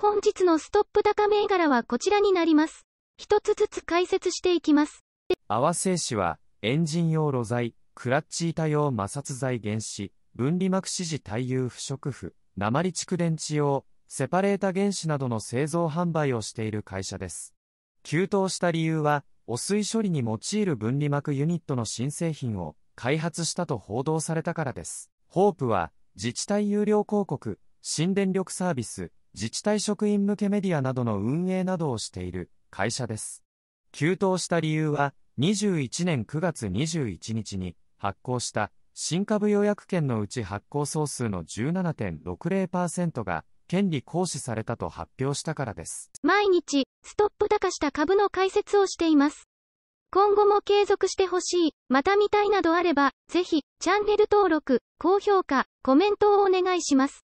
本日のストップ高銘柄はこちらになります。一つずつ解説していきます。合わせ紙は、エンジン用路材、クラッチ板用摩擦材原子、分離膜支持対流不織布、鉛蓄電池用、セパレータ原子などの製造販売をしている会社です。急騰した理由は、汚水処理に用いる分離膜ユニットの新製品を開発したと報道されたからです。ホープは、自治体有料広告、新電力サービス、自治体職員向けメディアなどの運営などをしている会社です。急騰した理由は、21年9月21日に発行した新株予約権のうち発行総数の17.60%が権利行使されたと発表したからです。毎日、ストップ高した株の解説をしています。今後も継続してほしい、また見たいなどあれば、ぜひ、チャンネル登録、高評価、コメントをお願いします。